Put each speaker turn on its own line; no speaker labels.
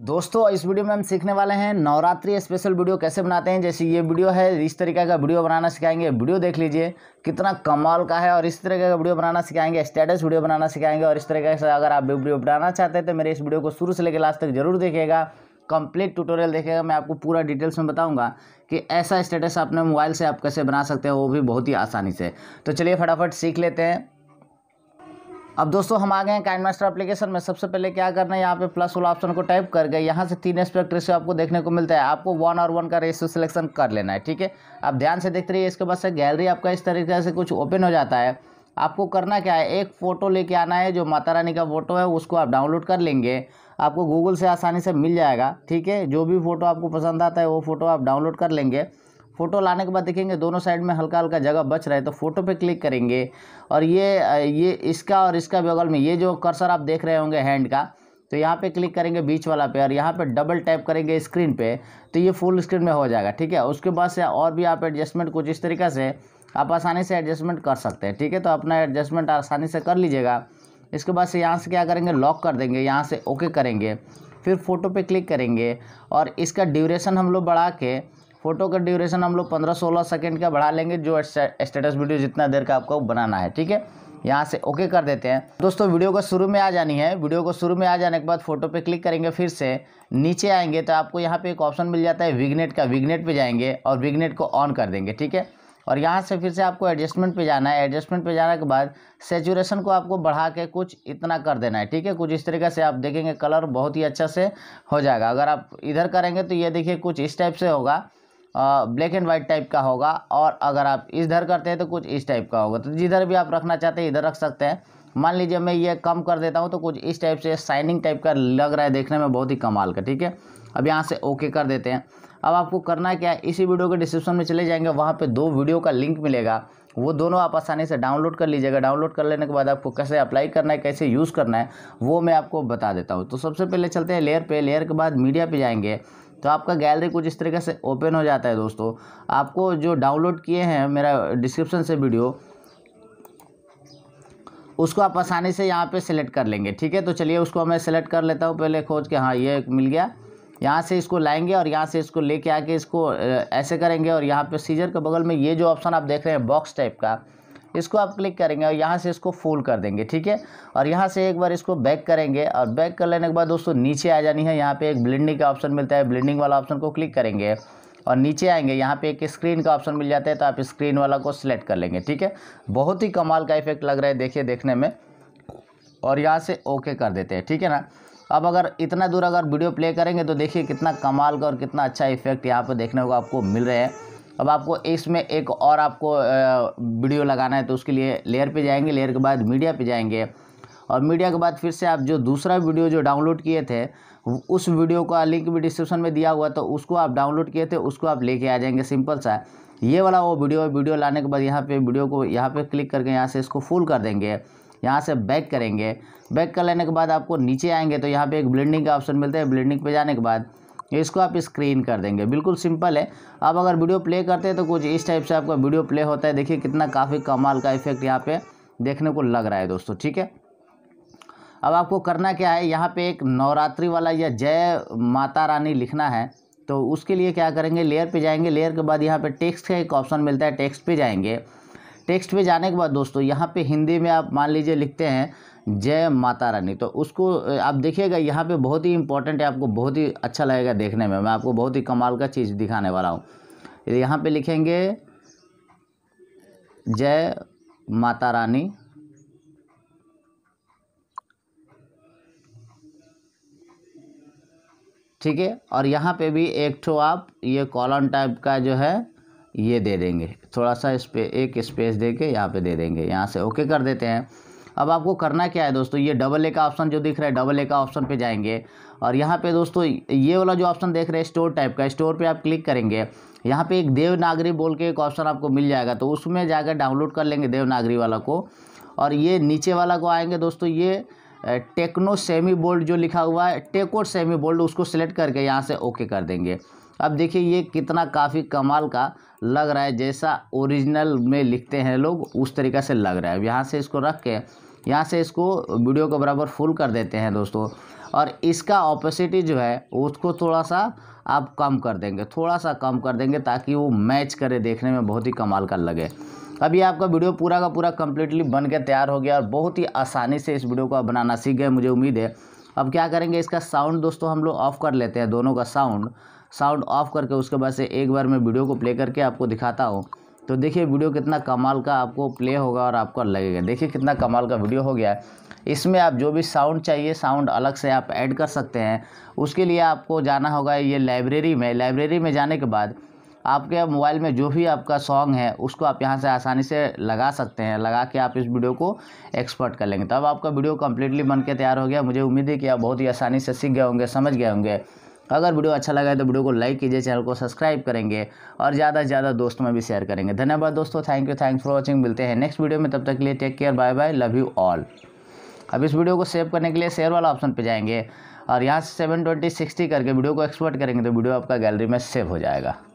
दोस्तों इस वीडियो में हम सीखने वाले हैं नवरात्रि स्पेशल वीडियो कैसे बनाते हैं जैसे ये वीडियो है इस तरीके का वीडियो बनाना सिखाएंगे वीडियो देख लीजिए कितना कमाल का है और इस तरीके का वीडियो बनाना सिखाएंगे स्टेटस वीडियो बनाना सिखाएंगे और इस तरीके से अगर आप वीडियो बनाना चाहते हैं तो मेरे इस वीडियो को शुरू से लेकर लास्ट तक जरूर देखेगा कंप्लीट ट्यूटोरियल देखेगा मैं आपको पूरा डिटेल्स में बताऊंगा कि ऐसा स्टेटस अपने मोबाइल से आप कैसे बना सकते हैं वो भी बहुत ही आसानी से तो चलिए फटाफट सीख लेते हैं अब दोस्तों हम आ गए हैं काइन मास्टर एप्लीकेशन में सबसे पहले क्या करना है यहाँ पे प्लस वाला ऑप्शन को टाइप कर गए यहाँ से तीन एस्पेक्ट रेशियो आपको देखने को मिलता है आपको वन और वन का रेशियो सिलेक्शन कर लेना है ठीक है आप ध्यान से देखते रहिए इसके बाद से गैलरी आपका इस तरीके से कुछ ओपन हो जाता है आपको करना क्या है एक फ़ोटो लेके आना है जो माता रानी का फ़ोटो है उसको आप डाउनलोड कर लेंगे आपको गूगल से आसानी से मिल जाएगा ठीक है जो भी फ़ोटो आपको पसंद आता है वो फ़ोटो आप डाउनलोड कर लेंगे फ़ोटो लाने के बाद देखेंगे दोनों साइड में हल्का हल्का जगह बच रहा है तो फ़ोटो पे क्लिक करेंगे और ये ये इसका और इसका बगल में ये जो कर्सर आप देख रहे होंगे हैंड का तो यहाँ पे क्लिक करेंगे बीच वाला पे और यहाँ पे डबल टैप करेंगे स्क्रीन पे तो ये फुल स्क्रीन में हो जाएगा ठीक है उसके बाद से और भी आप एडजस्टमेंट कुछ इस तरीके से आप आसानी से एडजस्टमेंट कर सकते हैं ठीक है तो अपना एडजस्टमेंट आसानी से कर लीजिएगा इसके बाद से यहाँ से क्या करेंगे लॉक कर देंगे यहाँ से ओके करेंगे फिर फ़ोटो पे क्लिक करेंगे और इसका ड्यूरेशन हम लोग बढ़ा के फोटो का ड्यूरेशन हम लोग पंद्रह सोलह सेकेंड का बढ़ा लेंगे जो स्टेटस वीडियो जितना देर का आपको बनाना है ठीक है यहाँ से ओके कर देते हैं दोस्तों वीडियो को शुरू में आ जानी है वीडियो को शुरू में आ जाने के बाद फोटो पे क्लिक करेंगे फिर से नीचे आएंगे तो आपको यहाँ पे एक ऑप्शन मिल जाता है विगनेट का विगनेट पे जाएंगे और विगनेट को ऑन कर देंगे ठीक है और यहाँ से फिर से आपको एडजस्टमेंट पे जाना है एडजस्टमेंट पे जाने के बाद सेचुरेशन को आपको बढ़ा के कुछ इतना कर देना है ठीक है कुछ इस तरीके से आप देखेंगे कलर बहुत ही अच्छा से हो जाएगा अगर आप इधर करेंगे तो ये देखिए कुछ इस टाइप से होगा ब्लैक एंड वाइट टाइप का होगा और अगर आप इधर करते हैं तो कुछ इस टाइप का होगा तो जिधर भी आप रखना चाहते हैं इधर रख सकते हैं मान लीजिए मैं ये कम कर देता हूँ तो कुछ इस टाइप से शाइनिंग टाइप का लग रहा है देखने में बहुत ही कमाल का ठीक है अब यहाँ से ओके कर देते हैं अब आपको करना क्या है इसी वीडियो के डिस्क्रिप्शन में चले जाएंगे वहाँ पे दो वीडियो का लिंक मिलेगा वो दोनों आप आसानी से डाउनलोड कर लीजिएगा डाउनलोड कर लेने के बाद आपको कैसे अप्लाई करना है कैसे यूज़ करना है वो मैं आपको बता देता हूँ तो सबसे पहले चलते हैं लेयर पे लेयर के बाद मीडिया पे जाएंगे तो आपका गैलरी कुछ इस तरीके से ओपन हो जाता है दोस्तों आपको जो डाउनलोड किए हैं मेरा डिस्क्रिप्शन से वीडियो उसको आप आसानी से यहाँ पे सेलेक्ट कर लेंगे ठीक है तो चलिए उसको मैं सेलेक्ट कर लेता हूँ पहले खोज के हाँ ये मिल गया यहाँ से इसको लाएंगे और यहाँ से इसको लेके आके इसको ऐसे करेंगे और यहाँ पे सीजर के बगल में ये जो ऑप्शन आप देख रहे हैं बॉक्स टाइप का इसको आप क्लिक करेंगे और यहाँ से इसको फुल कर देंगे ठीक है और यहाँ से एक बार इसको बैक करेंगे और बैक कर लेने के बाद दोस्तों नीचे आ जानी है यहाँ पे एक ब्लेंडिंग का ऑप्शन मिलता है ब्लेंडिंग वाला ऑप्शन को क्लिक करेंगे और नीचे आएंगे यहाँ पे एक स्क्रीन का ऑप्शन मिल जाता है तो आप स्क्रीन वाला को सिलेक्ट कर लेंगे ठीक है बहुत ही कमाल का इफेक्ट लग रहा है देखिए देखने में और यहाँ से ओके कर देते हैं ठीक है ना अब अगर इतना दूर अगर वीडियो प्ले करेंगे तो देखिए कितना कमाल का और कितना अच्छा इफेक्ट यहाँ पर देखने को आपको मिल रहा है अब आपको इसमें एक और आपको वीडियो लगाना है तो उसके लिए लेयर पे जाएंगे लेयर के बाद मीडिया पे जाएंगे और मीडिया के बाद फिर से आप जो दूसरा वीडियो जो डाउनलोड किए थे उस वीडियो का लिंक भी डिस्क्रिप्शन में दिया हुआ तो उसको आप डाउनलोड किए थे उसको आप लेके आ जाएंगे सिंपल सा ये वाला वो वीडियो वीडियो लाने के बाद यहाँ पे वीडियो को यहाँ पर क्लिक करके यहाँ से इसको फुल कर देंगे यहाँ से बैक करेंगे बैक कर लेने के बाद आपको नीचे आएंगे तो यहाँ पे एक ब्लेंडिंग का ऑप्शन मिलता है ब्लेंडिंग पे जाने के बाद इसको आप स्क्रीन कर देंगे बिल्कुल सिंपल है आप अगर वीडियो प्ले करते हैं तो कुछ इस टाइप से आपका वीडियो प्ले होता है देखिए कितना काफ़ी कमाल का इफेक्ट यहाँ पे देखने को लग रहा है दोस्तों ठीक है अब आपको करना क्या है यहाँ पे एक नवरात्रि वाला या जय माता रानी लिखना है तो उसके लिए क्या करेंगे लेयर पर जाएंगे लेयर के बाद यहाँ पे टेक्स्ट का एक ऑप्शन मिलता है टेक्स्ट पे जाएंगे टेक्स्ट पे जाने के बाद दोस्तों यहाँ पे हिंदी में आप मान लीजिए लिखते हैं जय माता रानी तो उसको आप देखिएगा यहाँ पे बहुत ही इंपॉर्टेंट है आपको बहुत ही अच्छा लगेगा देखने में मैं आपको बहुत ही कमाल का चीज़ दिखाने वाला हूँ यहाँ पे लिखेंगे जय माता रानी ठीक है और यहाँ पे भी एक ठो आप ये कॉलम टाइप का जो है ये दे देंगे थोड़ा सा इस पर एक स्पेस दे के यहाँ पर दे देंगे यहाँ से ओके कर देते हैं अब आपको करना क्या है दोस्तों ये डबल ए का ऑप्शन जो दिख रहा है डबल ए का ऑप्शन पे जाएंगे और यहाँ पे दोस्तों ये वाला जो ऑप्शन देख रहे हैं स्टोर टाइप का स्टोर पे आप क्लिक करेंगे यहाँ पे एक देवनागरी बोल के एक ऑप्शन आपको मिल जाएगा तो उसमें जाकर डाउनलोड कर लेंगे देवनागरी वाला को और ये नीचे वाला को आएँगे दोस्तों ये टेक्नो सेमी बोल्ड जो लिखा हुआ है टेकोट सेमी बोल्ड उसको सिलेक्ट करके यहाँ से ओके कर देंगे अब देखिए ये कितना काफ़ी कमाल का लग रहा है जैसा ओरिजिनल में लिखते हैं लोग उस तरीका से लग रहा है अब यहाँ से इसको रख के यहाँ से इसको वीडियो को बराबर फुल कर देते हैं दोस्तों और इसका ऑपोसिटी जो है उसको थोड़ा सा आप कम कर देंगे थोड़ा सा कम कर देंगे ताकि वो मैच करे देखने में बहुत ही कमाल का लगे अभी आपका वीडियो पूरा का पूरा कम्प्लीटली बन के तैयार हो गया और बहुत ही आसानी से इस वीडियो को आप बनाना सीख गए मुझे उम्मीद है अब क्या करेंगे इसका साउंड दोस्तों हम लोग ऑफ़ कर लेते हैं दोनों का साउंड साउंड ऑफ करके उसके बाद से एक बार मैं वीडियो को प्ले करके आपको दिखाता हूँ तो देखिए वीडियो कितना कमाल का आपको प्ले होगा और आपको लगेगा देखिए कितना कमाल का वीडियो हो गया इसमें आप जो भी साउंड चाहिए साउंड अलग से आप ऐड कर सकते हैं उसके लिए आपको जाना होगा ये लाइब्रेरी में लाइब्रेरी में जाने के बाद आपके मोबाइल में जो भी आपका सॉन्ग है उसको आप यहाँ से आसानी से लगा सकते हैं लगा के आप इस वीडियो को एक्सपर्ट कर लेंगे तब तो आपका वीडियो कम्प्लीटली बन के तैयार हो गया मुझे उम्मीद है कि आप बहुत ही आसानी से सीख गए होंगे समझ गए होंगे अगर वीडियो अच्छा लगा है तो वीडियो को लाइक कीजिए चैनल को सब्सक्राइब करेंगे और ज़्यादा से ज़्यादा दोस्तों में भी शेयर करेंगे धन्यवाद दोस्तों thank you thanks for watching मिलते हैं नेक्स्ट वीडियो में तब तक के लिए take care bye bye love you all अब इस वीडियो को सेव करने के लिए शेयर वाला ऑप्शन पर जाएंगे और यहाँ से सेवन ट्वेंटी सिक्सटी करके वीडियो को एक्सपोर्ट करेंगे तो वीडियो आपका गैलरी में सेव हो जाएगा